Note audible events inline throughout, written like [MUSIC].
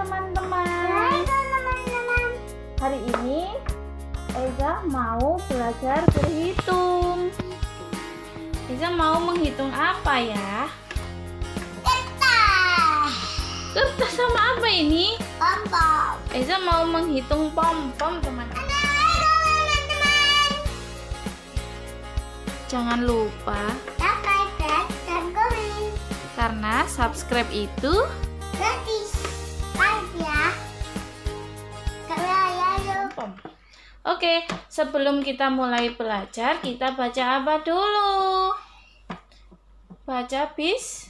teman-teman. teman-teman. Hari ini Eza mau belajar berhitung. Eza mau menghitung apa ya? Kertas. Kertas sama apa ini? Pom-pom. Eza mau menghitung pom-pom teman-teman. Jangan lupa like, dan Karena subscribe itu gratis. Oke, sebelum kita mulai belajar, kita baca apa dulu? Baca bis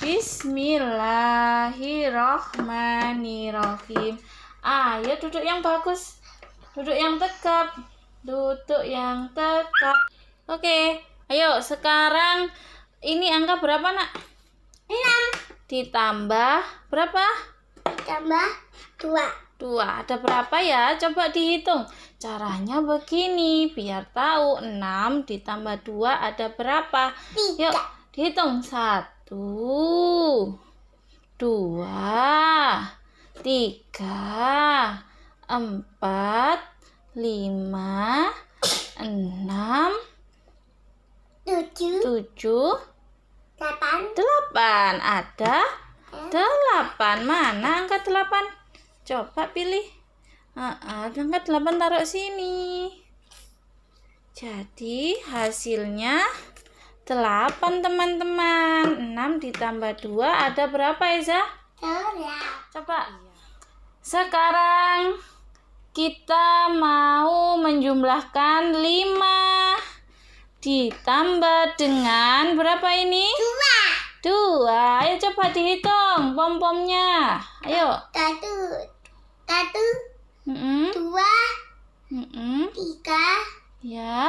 Bismillahirrohmanirrohim Ayo ah, iya, duduk yang bagus Duduk yang tegap Duduk yang tegap Oke, ayo sekarang Ini angka berapa nak? 6 Ditambah berapa? Ditambah Dua. Dua. Ada berapa ya? Coba dihitung. Caranya begini, biar tahu. enam ditambah dua ada berapa? Tiga. Yuk, dihitung. Satu. Dua. Tiga. Empat. Lima. Enam. Tujuh. Tujuh. Delapan. Delapan. Ada eh? delapan. Mana angka delapan? Coba pilih. Ah, 8 taruh sini. Jadi hasilnya 8 teman-teman. 6 ditambah 2 ada berapa Eza? Coba. Sekarang kita mau menjumlahkan 5 ditambah dengan berapa ini? 2. 2. Ayo coba dihitung pom-pomnya. Ayo. 1 satu, mm -mm. dua, mm -mm. tiga, ya,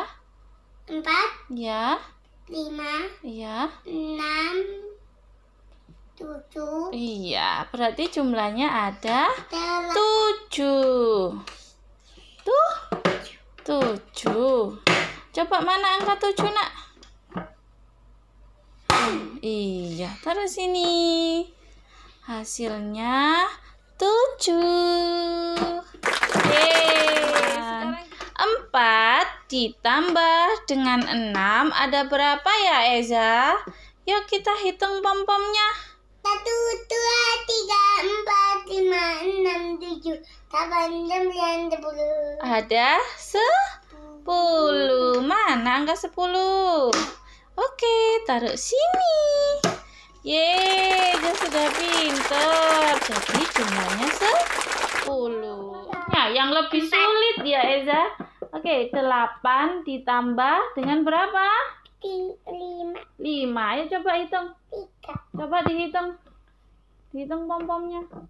empat, ya, lima, ya, enam, tujuh. Iya, berarti jumlahnya ada Dalam. tujuh. Tuh, tujuh. Coba mana angka tujuh nak? Iya, taruh sini. Hasilnya tujuh. Empat ditambah dengan enam ada berapa ya Eza? Yuk kita hitung pom-pomnya. Satu, dua, tiga, empat, lima, enam, tujuh, delapan, sembilan, sepuluh. Ada sepuluh. Mana angka sepuluh? Oke, taruh sini. Yeay, dia sudah pinter. Jadi jumlahnya 10. Nah, ya, yang lebih sulit ya Eza. Oke, 8 ditambah dengan berapa? 5. 5. Ayo coba hitung. 3. Coba dihitung. Dihitung pom-pomnya. 1.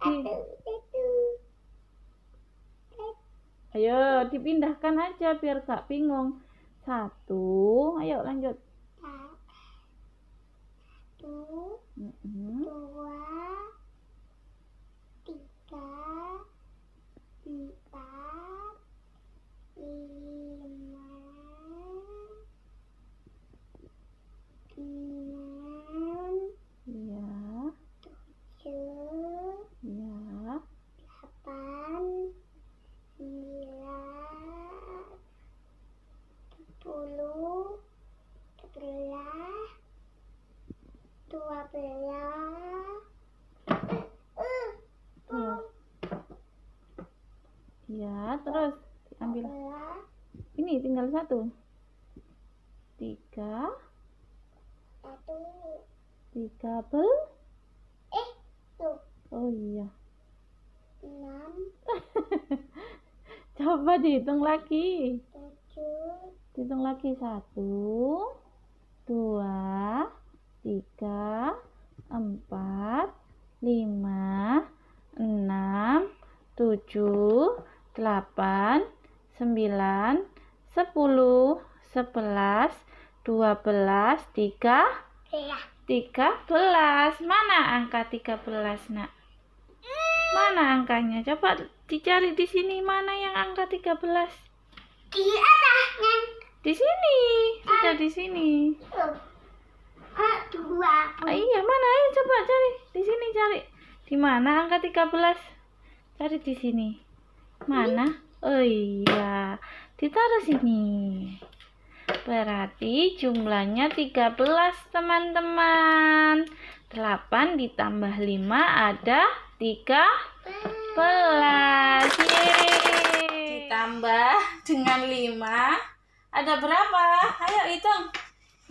1. 1. Ayo, dipindahkan aja biar gak bingung. Satu, ayo lanjut satu, mm -hmm. dua, tiga, ya terus diambil. ini tinggal satu tiga satu tiga bel eh tuh oh iya enam [LAUGHS] coba dihitung lagi tujuh dihitung lagi satu dua tiga empat lima enam tujuh 8, 9, 10, 11, 12, 3, 13. Mana angka 13, nak? Mana angkanya? Coba dicari di sini. Mana yang angka 13? Di atasnya. Di sini. Sudah di sini. Ah, iya, mana? Ayo coba cari. Di sini cari. Di mana angka 13? Cari di sini. Mana? Oh iya, ditaruh sini. Berarti jumlahnya 13 teman-teman. 8 ditambah 5 ada 13. Yeay. Ditambah dengan 5 ada berapa? Ayo hitung.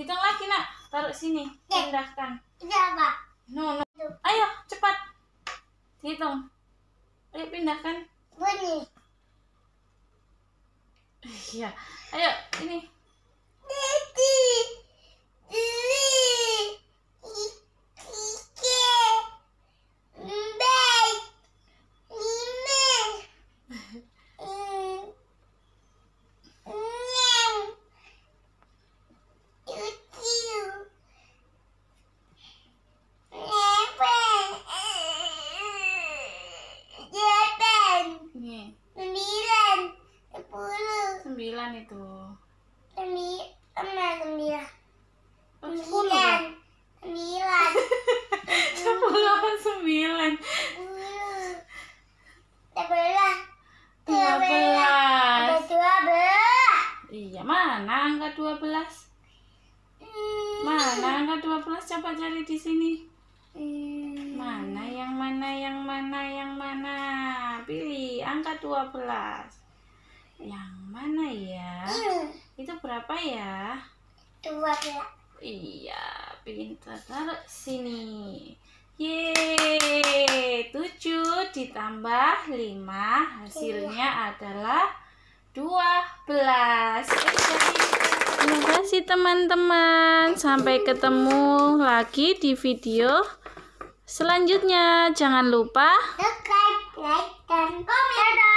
Hitung lagi nak. Taruh sini. Pindahkan. Berapa? No, no. Ayo cepat. Hitung. Ayo pindahkan. Bunyi. [LAUGHS] Ya, ayo ini. Daddy. Sembi sembilan sembilan sembilan sembilan sepuluh sembilan sebelah dua belas dua belas iya mana angka dua belas hmm. mana angka dua belas coba cari di sini hmm. mana yang mana yang mana yang mana pilih angka dua belas yang mana ya hmm. Itu berapa ya? Dua belas. Ya. Iya, pintar. Taruh sini. Yeay, 7 ditambah 5 hasilnya iya. adalah 12. Terima kasih teman-teman. Sampai ketemu lagi di video selanjutnya. Jangan lupa subscribe, like, dan komen.